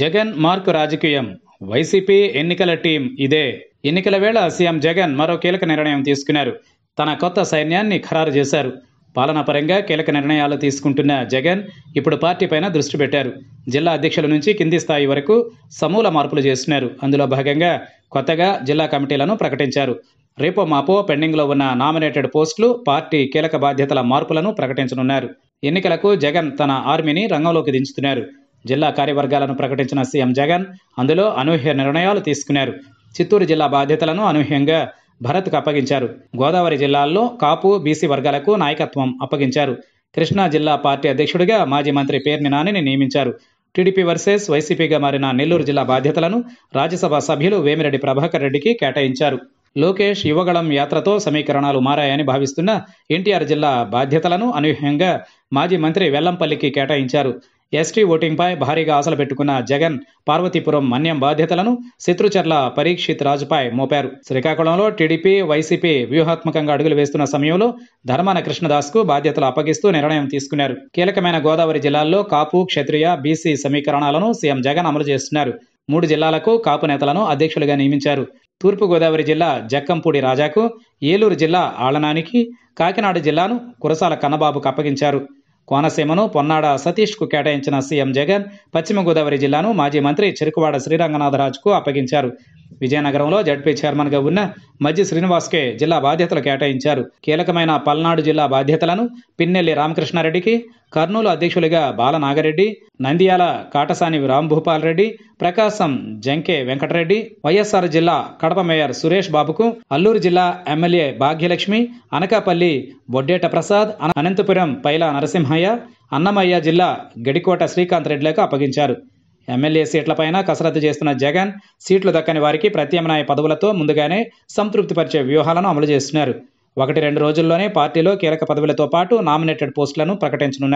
Jagan mark రాజకీయం YCP ఎన్నికల team ఇదే ఎన్నికల వేళ సీఎం జగన్ మరో కీలక నిర్ణయం తీసుకున్నారు తన కొత్త సైన్యాన్ని ఖరారు చేశారు పాలనాపరంగా కీలక నిర్ణయాలు తీసుకుంటున్న జగన్ ఇప్పుడు పార్టీ పైన దృష్టి పెట్టారు జిల్లా అధ్యక్షుల నుంచి కింది స్థాయి వరకు సమూల మార్పులు చేస్తున్నారు అందులో భాగంగా కొత్తగా జిల్లా కమిటీలను ప్రకటించారు రేపో మాపో పెండింగ్లో ఉన్న నామినేటెడ్ పోస్టులు పార్టీ కీలక బాధ్యతల మార్పులను ప్రకటించనున్నారు ఎన్నికలకు జగన్ తన ఆర్మీని రంగంలోకి దించుతున్నారు జిల్లా కార్యవర్గాలను ప్రకటించిన సీఎం జగన్ అందులో అనూహ్య నిర్ణయాలు తీసుకున్నారు చిత్తూరు జిల్లా బాధ్యతలను అనూహ్యంగా భరత్కు అప్పగించారు గోదావరి జిల్లాల్లో కాపు బీసీ వర్గాలకు నాయకత్వం అప్పగించారు కృష్ణా జిల్లా పార్టీ అధ్యక్షుడిగా మాజీ మంత్రి పేర్ని నానిని నియమించారు టీడీపీ వర్సెస్ వైసీపీగా మారిన నెల్లూరు జిల్లా బాధ్యతలను రాజ్యసభ సభ్యులు వేమిరెడ్డి ప్రభాకర్ రెడ్డికి కేటాయించారు లోకేష్ యువగళం యాత్రతో సమీకరణాలు మారాయని భావిస్తున్న ఎన్టీఆర్ జిల్లా బాధ్యతలను అనూహ్యంగా మాజీ మంత్రి వెల్లంపల్లికి కేటాయించారు ఎస్టీ ఓటింగ్పై భారీగా ఆశలు పెట్టుకున్న జగన్ పార్వతీపురం మన్యం బాధ్యతలను శత్రుచర్ల పరీక్షిత్ రాజుపై మోపారు శ్రీకాకుళంలో టీడీపీ వైసీపీ వ్యూహాత్మకంగా అడుగులు వేస్తున్న సమయంలో ధర్మాన కృష్ణదాస్కు బాధ్యతలు అప్పగిస్తూ నిర్ణయం తీసుకున్నారు కీలకమైన గోదావరి జిల్లాల్లో కాపు క్షత్రియ బీసీ సమీకరణాలను సీఎం జగన్ అమలు చేస్తున్నారు మూడు జిల్లాలకు కాపు నేతలను అధ్యక్షులుగా నియమించారు తూర్పుగోదావరి జిల్లా జక్కంపూడి రాజాకు ఏలూరు జిల్లా ఆళనానికి కాకినాడ జిల్లాను కురసాల కన్నబాబుకు అప్పగించారు కోనసీమను పొన్నాడ సతీష్కు కేటాయించిన సీఎం జగన్ పశ్చిమ గోదావరి జిల్లాను మాజీ మంత్రి చిరుకువాడ శ్రీరంగనాథరాజుకు అప్పగించారు విజయనగరంలో జడ్పీ చైర్మన్గా ఉన్న మజ్జి శ్రీనివాస్కే జిల్లా బాధ్యతలు కేటాయించారు కీలకమైన పల్నాడు జిల్లా బాధ్యతలను పిన్నెల్లి రామకృష్ణారెడ్డికి కర్నూలు అధ్యక్షులుగా బాలనాగరెడ్డి నంద్యాల కాటసాని రాంభూపాల్ రెడ్డి ప్రకాశం జంకే వెంకటరెడ్డి వైఎస్ఆర్ జిల్లా కడప మేయర్ సురేష్ బాబుకు అల్లూరు జిల్లా ఎమ్మెల్యే భాగ్యలక్ష్మి అనకాపల్లి బొడ్డేట ప్రసాద్ అనంతపురం పైలా నరసింహయ్య అన్నమయ్య జిల్లా గడికోట శ్రీకాంత్ రెడ్డిలకు అప్పగించారు ఎమ్మెల్యే సీట్లపైన కసరత్తు చేస్తున్న జగన్ సీట్లు దక్కని వారికి ప్రత్యామ్నాయ పదవులతో ముందుగానే సంతృప్తిపరిచే వ్యూహాలను అమలు చేస్తున్నారు ఒకటి రెండు రోజుల్లోనే పార్టీలో కీలక పదవులతో పాటు నామినేటెడ్ పోస్టులను ప్రకటించనున్నారు